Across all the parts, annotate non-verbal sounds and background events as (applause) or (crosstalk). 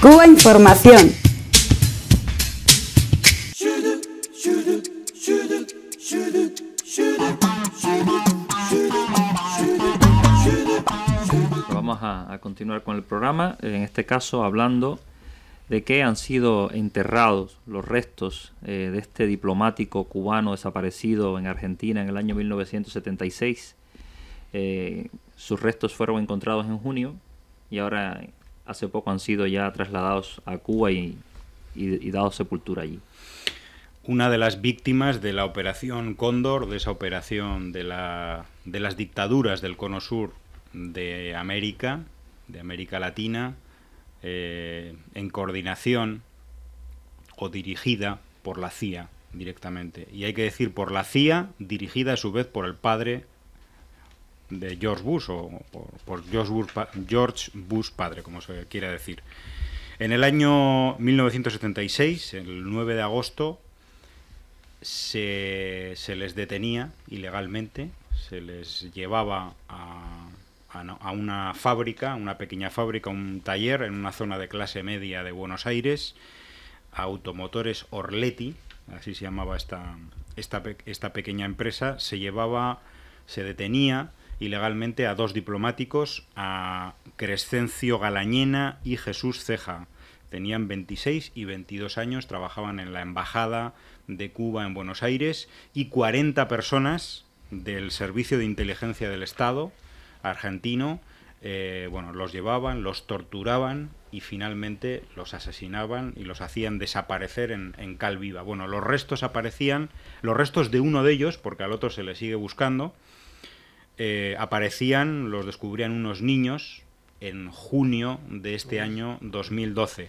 Cuba Información. Vamos a, continuar con el programa, en este caso hablando de que han sido enterrados los restos eh, de este diplomático cubano desaparecido en Argentina en el año 1976. Eh, sus restos fueron encontrados en junio y ahora hace poco han sido ya trasladados a Cuba y, y, dados sepultura allí una de las víctimas de la operación Cóndor, de esa operación de, las dictaduras del cono sur de América, de América Latina, eh, en coordinación o dirigida por la CIA directamente. Y hay que decir por la CIA, dirigida a su vez por el padre de George Bush o por, George, Bush, George Bush padre, como se quiera decir. En el año 1976, el 9 de agosto, se, se les detenía ilegalmente, se les llevaba a, a, una fábrica, una pequeña fábrica, un taller en una zona de clase media de Buenos Aires, a Automotores Orleti, así se llamaba esta, esta, esta pequeña empresa, se llevaba, se detenía ilegalmente a dos diplomáticos, a Crescencio Galañena y Jesús Ceja. Tenían 26 y 22 años, trabajaban en la Embajada de Cuba en Buenos Aires y 40 personas del Servicio de Inteligencia del Estado argentino eh, bueno, los llevaban, los torturaban y finalmente los asesinaban y los hacían desaparecer en, en Bueno, los restos aparecían, los restos de uno de ellos, porque al otro se le sigue buscando, eh, aparecían, los descubrían unos niños en junio de este año 2012.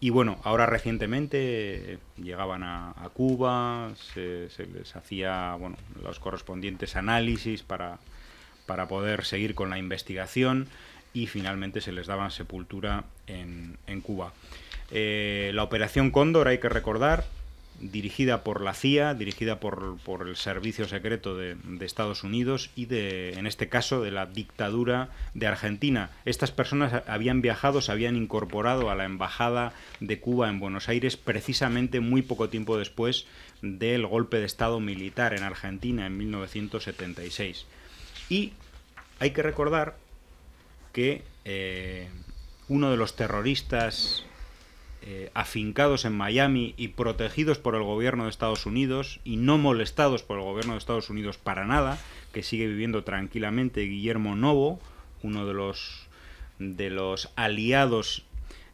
Y bueno, ahora recientemente eh, llegaban a, Cuba, se, les hacía bueno, los correspondientes análisis para, para poder seguir con la investigación y finalmente se les daba sepultura en, Cuba. Eh, la operación Cóndor, hay que recordar, dirigida por la CIA, dirigida por, por el Servicio Secreto de, Estados Unidos y de, en este caso, de la dictadura de Argentina. Estas personas habían viajado, se habían incorporado a la Embajada de Cuba en Buenos Aires precisamente muy poco tiempo después del golpe de Estado militar en Argentina en 1976. Y hay que recordar que eh, uno de los terroristas eh, afincados en Miami y protegidos por el gobierno de Estados Unidos y no molestados por el gobierno de Estados Unidos para nada, que sigue viviendo tranquilamente Guillermo Novo, uno de los, de los aliados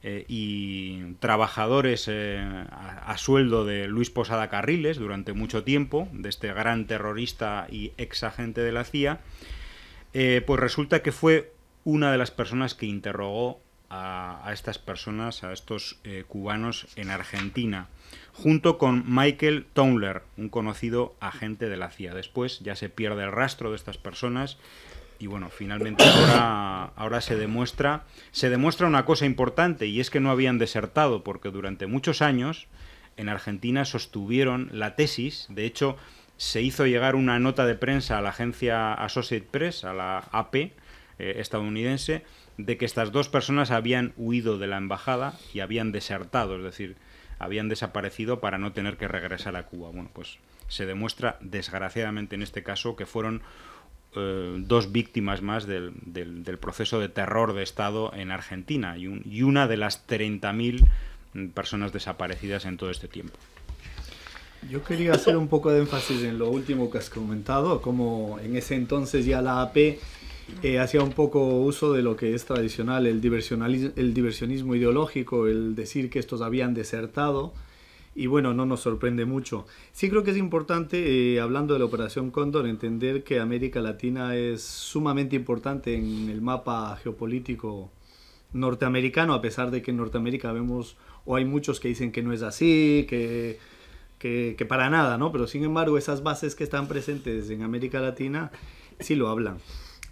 eh, y trabajadores eh, a, sueldo de Luis Posada Carriles durante mucho tiempo, de este gran terrorista y ex agente de la CIA, pues resulta que fue una de las personas que interrogó a, estas personas, a estos eh, cubanos en Argentina, junto con Michael Towler, un conocido agente de la CIA. Después ya se pierde el rastro de estas personas y bueno, finalmente ahora, se demuestra se demuestra una cosa importante y es que no habían desertado porque durante muchos años en Argentina sostuvieron la tesis, de hecho se hizo llegar una nota de prensa a la agencia Associate Press, a la AP, eh, estadounidense de que estas dos personas habían huido de la embajada y habían desertado, es decir, habían desaparecido para no tener que regresar a Cuba. Bueno, pues se demuestra desgraciadamente en este caso que fueron eh, dos víctimas más del, proceso de terror de Estado en Argentina y, y una de las 30.000 personas desaparecidas en todo este tiempo. Yo quería hacer un poco de énfasis en lo último que has comentado, como en ese entonces ya la AP eh, hacía un poco uso de lo que es tradicional, el, el diversionismo ideológico, el decir que estos habían desertado. Y bueno, no nos sorprende mucho. Sí creo que es importante, eh, hablando de la Operación Cóndor, entender que América Latina es sumamente importante en el mapa geopolítico norteamericano, a pesar de que en Norteamérica vemos, o hay muchos que dicen que no es así, que, que para nada, ¿no? Pero sin embargo, esas bases que están presentes en América Latina sí lo hablan.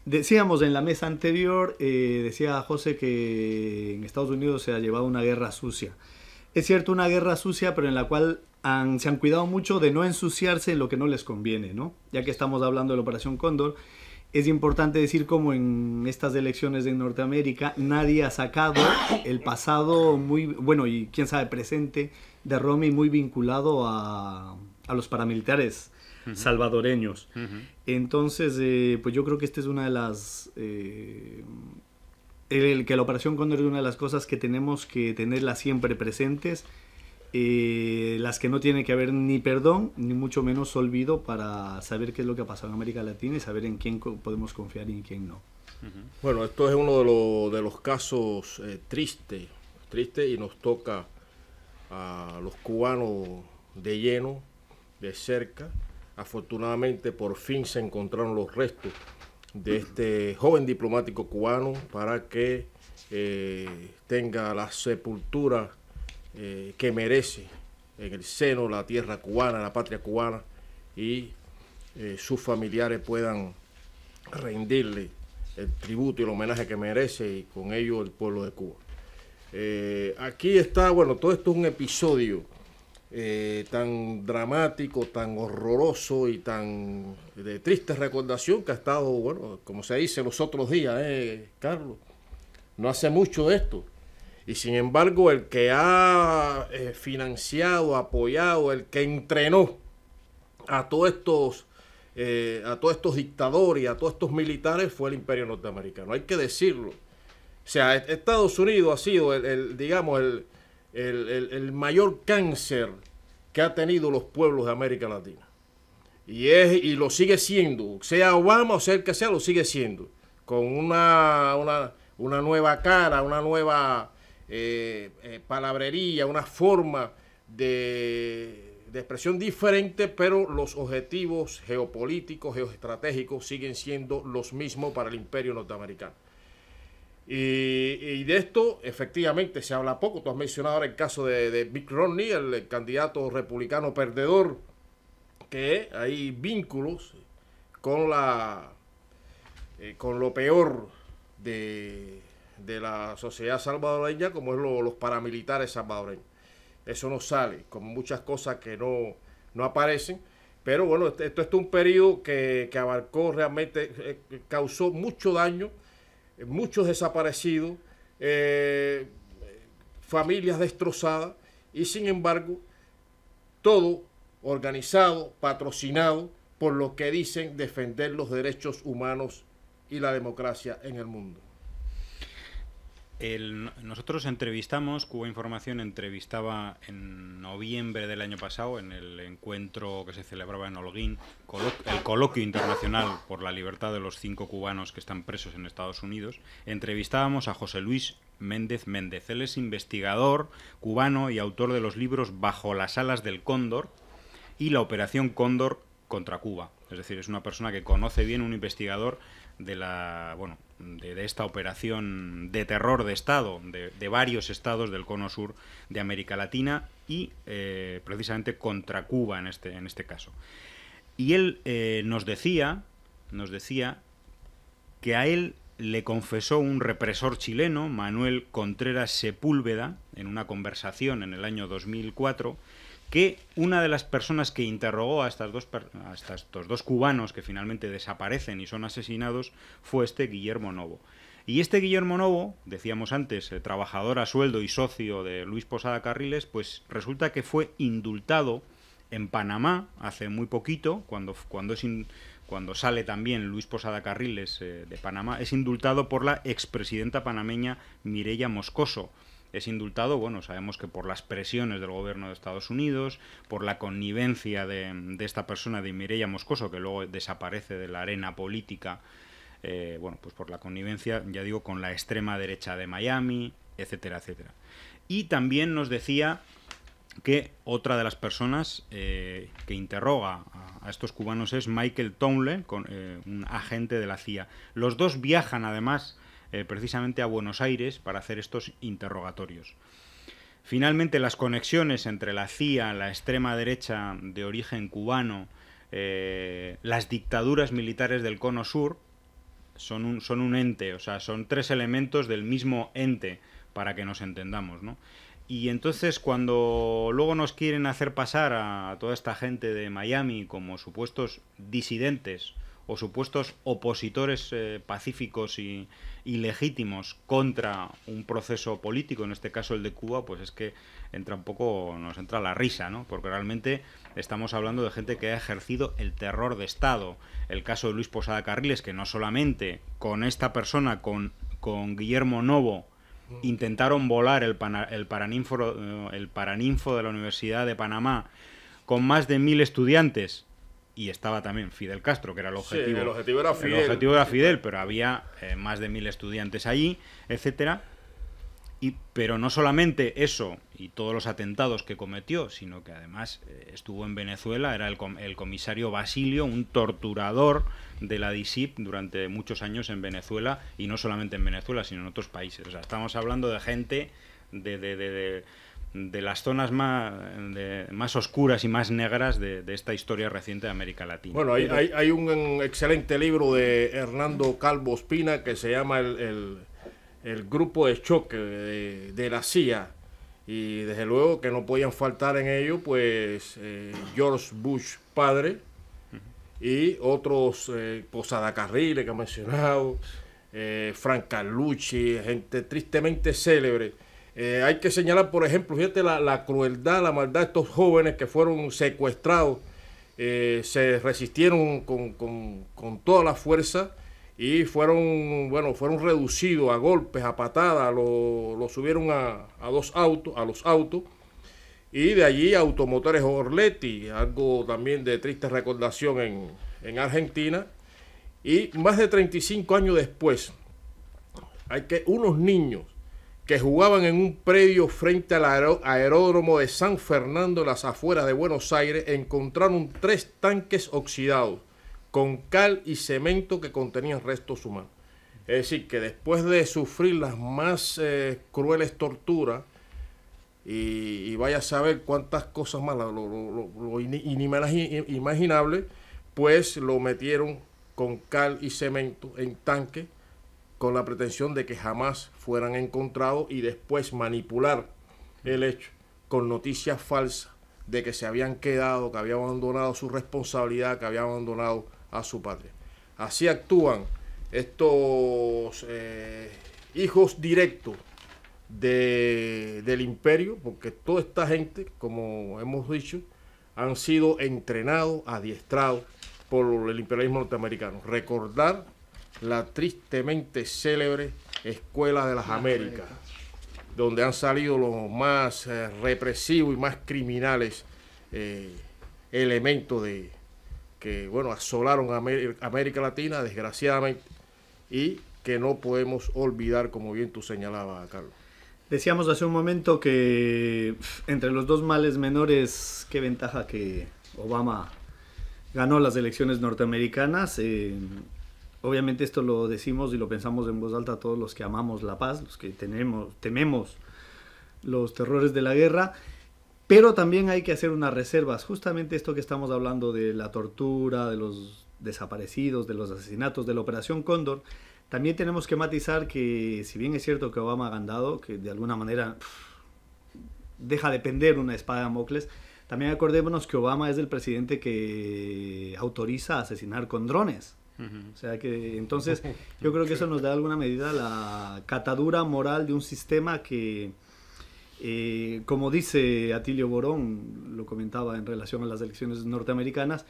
Decíamos en la mesa anterior, eh, decía José que en Estados Unidos se ha llevado una guerra sucia. Es cierto, una guerra sucia, pero en la cual se han cuidado mucho de no ensuciarse lo que no les conviene, ¿no? Ya que estamos hablando de la Operación Cóndor, es importante decir cómo en estas elecciones de Norteamérica nadie ha sacado el pasado muy, bueno, y quién sabe, presente de Romney muy vinculado a, a los paramilitares salvadoreños. Entonces, eh, pues yo creo que esta es una de las... Eh, el, que la Operación condor es una de las cosas que tenemos que tenerla siempre presentes, eh, las que no tiene que haber ni perdón, ni mucho menos olvido para saber qué es lo que ha pasado en América Latina y saber en quién podemos confiar y en quién no. Bueno, esto es uno de, los casos triste tristes, triste y nos toca a los cubanos de lleno, de cerca. Afortunadamente, por fin se encontraron los restos de este joven diplomático cubano para que eh, tenga la sepultura eh, que merece en el seno la tierra cubana, la patria cubana, y eh, sus familiares puedan rendirle el tributo y el homenaje que merece y con ello el pueblo de Cuba. aquí está, bueno, todo esto es un episodio eh, tan dramático, tan horroroso y tan de triste recordación que ha estado, bueno, como se dice los otros días, eh, Carlos, no hace mucho de esto. Y sin embargo, el que ha eh, financiado, apoyado, el que entrenó a todos estos eh, a todos estos dictadores y a todos estos militares fue el imperio norteamericano. Hay que decirlo. O sea, Estados Unidos ha sido el digamos, el, el, mayor cáncer que ha tenido los pueblos de América Latina. Y, es, y lo sigue siendo, sea Obama o sea el que sea, lo sigue siendo, con una, una, nueva cara, una nueva eh, eh, palabrería, una forma de, expresión diferente, pero los objetivos geopolíticos, geoestratégicos siguen siendo los mismos para el imperio norteamericano. Y, de esto, efectivamente, se habla poco. Tú has mencionado ahora el caso de, de Mick Romney, el, candidato republicano perdedor, que hay vínculos con la eh, con lo peor de, la sociedad salvadoreña, como es los paramilitares salvadoreños. Eso no sale, con muchas cosas que no, aparecen. Pero bueno, este, esto, es un periodo que, abarcó realmente, eh, eh, causó mucho daño eh, muchos desaparecidos, eh, familias destrozadas y sin embargo todo organizado, patrocinado por lo que dicen defender los derechos humanos y la democracia en el mundo. El, nosotros entrevistamos, Cuba Información entrevistaba en noviembre del año pasado, en el encuentro que se celebraba en Holguín, el coloquio internacional por la libertad de los cinco cubanos que están presos en Estados Unidos, entrevistábamos a José Luis Méndez Méndez. Él es investigador cubano y autor de los libros Bajo las alas del cóndor y La operación cóndor contra Cuba. Es decir, es una persona que conoce bien un investigador de la, bueno, de, esta operación de terror de Estado de, varios estados del cono sur de América Latina y eh, precisamente contra Cuba en este, en este caso. Y él eh, nos decía, nos decía que a él le confesó un represor chileno, Manuel Contreras Sepúlveda, en una conversación en el año 2004, que una de las personas que interrogó a, estas dos, estos dos cubanos que finalmente desaparecen y son asesinados fue este Guillermo Novo. Y este Guillermo Novo, decíamos antes, eh, trabajador a sueldo y socio de Luis Posada Carriles, pues resulta que fue indultado en Panamá hace muy poquito, cuando, cuando, sale también Luis Posada Carriles eh, de Panamá, es indultado por la expresidenta panameña Mireya Moscoso es indultado, bueno, sabemos que por las presiones del gobierno de Estados Unidos, por la connivencia de, esta persona de Mireya Moscoso, que luego desaparece de la arena política, eh, bueno, pues por la connivencia, ya digo, con la extrema derecha de Miami, etcétera, etcétera. Y también nos decía que otra de las personas eh, que interroga a, estos cubanos es Michael Townley, con, eh, un agente de la CIA. Los dos viajan además eh, precisamente a Buenos Aires para hacer estos interrogatorios. Finalmente, las conexiones entre la CIA, la extrema derecha de origen cubano, eh, las dictaduras militares del Cono Sur, son un, son un ente, o sea, son tres elementos del mismo ente, para que nos entendamos, Y entonces cuando luego nos quieren hacer pasar a toda esta gente de Miami como supuestos disidentes o supuestos opositores eh, pacíficos y, ilegítimos contra un proceso político, en este caso el de Cuba, pues es que entra un poco, nos entra la risa, ¿no? Porque realmente estamos hablando de gente que ha ejercido el terror de Estado. El caso de Luis Posada Carriles, que no solamente con esta persona, con, con Guillermo Novo, intentaron volar el, el, paraninfo, eh, el paraninfo de la Universidad de Panamá con más de mil estudiantes y estaba también Fidel Castro, que era el objetivo. el objetivo era Fidel. El objetivo era Fidel, pero había eh, más de mil estudiantes allí, etcétera. Y, pero no solamente eso y todos los atentados que cometió, sino que además eh, estuvo en Venezuela, era el, el, comisario Basilio, un torturador de la DISIP durante muchos años en Venezuela, y no solamente en Venezuela, sino en otros países. O sea, estamos hablando de gente de, de de las zonas más, más oscuras y más negras de, esta historia reciente de América Latina. Bueno, hay, un excelente libro de Hernando Calvo Espina que se llama El, Grupo de Choque de, la CIA. Y desde luego que no podían faltar en ello, pues eh, George Bush padre y otros eh, Posada Carriles que ha mencionado, eh, Frank gente tristemente célebre eh, hay que señalar, por ejemplo, fíjate la, crueldad, la maldad de estos jóvenes que fueron secuestrados. Eh, se resistieron con, toda la fuerza y fueron, bueno, fueron reducidos a golpes, a patadas, los subieron a, dos autos, a los autos. Y de allí Automotores Orletti, algo también de triste recordación en Argentina. Y más de 35 años después, hay que unos niños que jugaban en un predio frente al aeródromo de San Fernando, las afueras de Buenos Aires, encontraron tres tanques oxidados con cal y cemento que contenían restos humanos. Es decir, que después de sufrir las más eh, crueles torturas, y, vaya a saber cuántas cosas más lo, inimaginable, pues lo metieron con cal y cemento en tanque con la pretensión de que jamás fueran encontrados y después manipular el hecho con noticias falsas de que se habían quedado, que habían abandonado su responsabilidad, que habían abandonado a su patria. Así actúan estos eh, hijos directos del imperio, porque toda esta gente, como hemos dicho, han sido entrenados, adiestrados por el imperialismo norteamericano. Recordar la tristemente célebre Escuela de las Américas, donde han salido los más eh, represivos y más criminales eh, elementos de, que bueno, asolaron a América, Latina, desgraciadamente, y que no podemos olvidar, como bien tú señalabas, Carlos. Decíamos hace un momento que entre los dos males menores, qué ventaja que Obama ganó las elecciones norteamericanas. Eh, Obviamente esto lo decimos y lo pensamos en voz alta todos los que amamos la paz, los que tenemos, tememos los terrores de la guerra, pero también hay que hacer unas reservas. Justamente esto que estamos hablando de la tortura, de los desaparecidos, de los asesinatos, de la Operación Cóndor, también tenemos que matizar que si bien es cierto que Obama ha ganado, que de alguna manera deja de pender una espada a Mocles, también acordémonos que Obama es el presidente que autoriza asesinar con drones. O sea que entonces (laughs) yo creo que eso nos da alguna medida la catadura moral de un sistema que, eh, como dice Atilio Borón, lo comentaba en relación a las elecciones norteamericanas,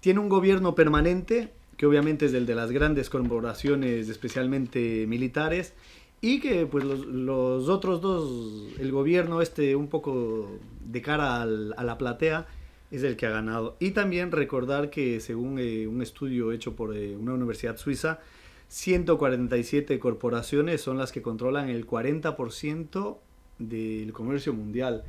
tiene un gobierno permanente, que obviamente es el de las grandes corporaciones, especialmente militares, y que pues, los, otros dos, el gobierno este un poco de cara a la platea, es el que ha ganado. Y también recordar que según eh, un estudio hecho por eh, una universidad suiza, 147 corporaciones son las que controlan el 40% del comercio mundial.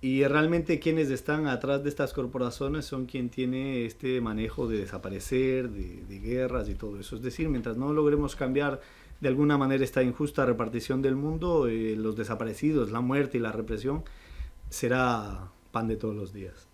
Y realmente quienes están atrás de estas corporaciones son quien tiene este manejo de desaparecer, de, guerras y todo eso. Es decir, mientras no logremos cambiar de alguna manera esta injusta repartición del mundo, eh, los desaparecidos, la muerte y la represión será pan de todos los días.